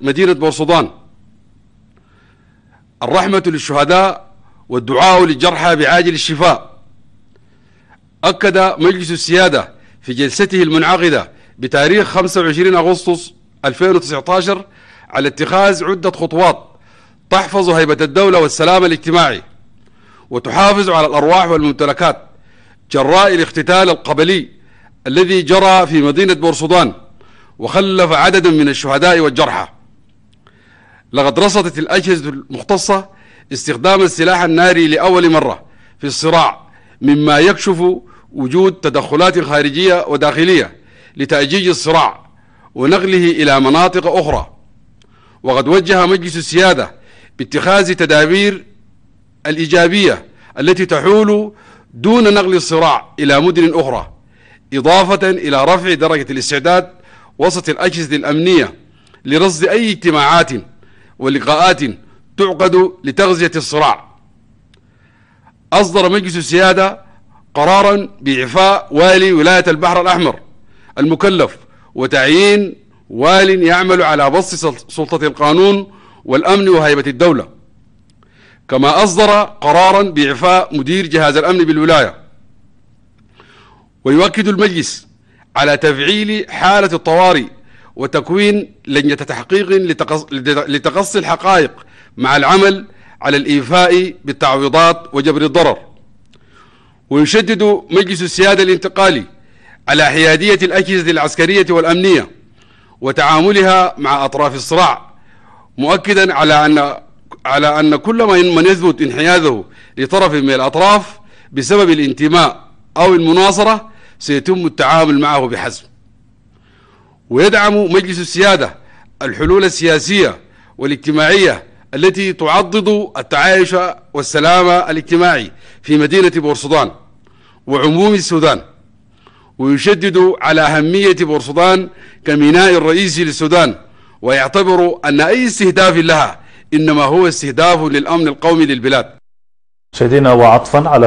مدينة بورصدان الرحمة للشهداء والدعاء للجرحى بعاجل الشفاء أكد مجلس السيادة في جلسته المنعقدة بتاريخ 25 أغسطس 2019 على اتخاذ عدة خطوات تحفظ هيبة الدولة والسلام الاجتماعي وتحافظ على الأرواح والممتلكات جراء الاختتال القبلي الذي جرى في مدينة بورصدان وخلف عددا من الشهداء والجرحى لقد رصدت الأجهزة المختصة استخدام السلاح الناري لأول مرة في الصراع مما يكشف وجود تدخلات خارجية وداخلية لتأجيج الصراع ونقله إلى مناطق أخرى وقد وجه مجلس السيادة باتخاذ تدابير الإيجابية التي تحول دون نقل الصراع إلى مدن أخرى إضافة إلى رفع درجة الاستعداد وسط الأجهزة الأمنية لرصد أي اجتماعات ولقاءات تعقد لتغذية الصراع أصدر مجلس السيادة قرارا بإعفاء والي ولاية البحر الأحمر المكلف وتعيين وال يعمل على بسط سلطة القانون والأمن وهيبة الدولة كما أصدر قرارا بإعفاء مدير جهاز الأمن بالولاية ويؤكد المجلس على تفعيل حالة الطوارئ وتكوين لجنة تحقيق لتقصي الحقائق مع العمل على الإيفاء بالتعويضات وجبر الضرر ويشدد مجلس السيادة الانتقالي على حيادية الأجهزة العسكرية والأمنية وتعاملها مع أطراف الصراع مؤكدا على أن على أن كل من يثبت انحيازه لطرف من الأطراف بسبب الانتماء أو المناصرة سيتم التعامل معه بحزم ويدعم مجلس السيادة الحلول السياسية والاجتماعية التي تعضد التعايش والسلام الاجتماعي في مدينة بورسودان وعموم السودان ويشدد على أهمية بورسودان كميناء الرئيسي للسودان ويعتبر أن أي استهداف لها إنما هو استهداف للأمن القومي للبلاد شهدنا وعطفا على